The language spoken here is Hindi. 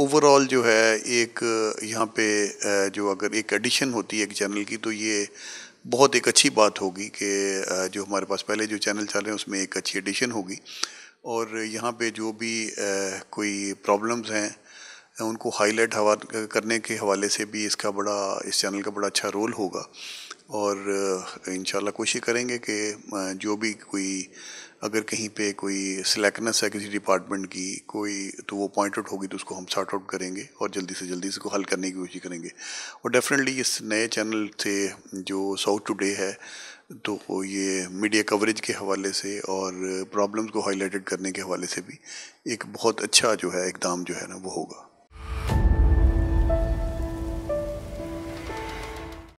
ओवरऑल जो है एक यहाँ पे जो अगर एक एडिशन होती है एक चैनल की तो ये बहुत एक अच्छी बात होगी कि जो हमारे पास पहले जो चैनल चल रहे हैं उसमें एक अच्छी एडिशन होगी और यहाँ पे जो भी कोई प्रॉब्लम्स हैं उनको हाईलाइट हवा करने के हवाले से भी इसका बड़ा इस चैनल का बड़ा अच्छा रोल होगा और इन कोशिश करेंगे कि जो भी कोई अगर कहीं पे कोई स्लैकनेस है किसी डिपार्टमेंट की कोई तो वो पॉइंट आउट होगी तो उसको हम सॉर्ट आउट करेंगे और जल्दी से जल्दी इसको हल करने की कोशिश करेंगे और डेफिनेटली इस नए चैनल से जो साउथ टुडे है तो ये मीडिया कवरेज के हवाले से और प्रॉब्लम्स को हाईलाइटेड करने के हवाले से भी एक बहुत अच्छा जो है इकदाम जो है ना वो होगा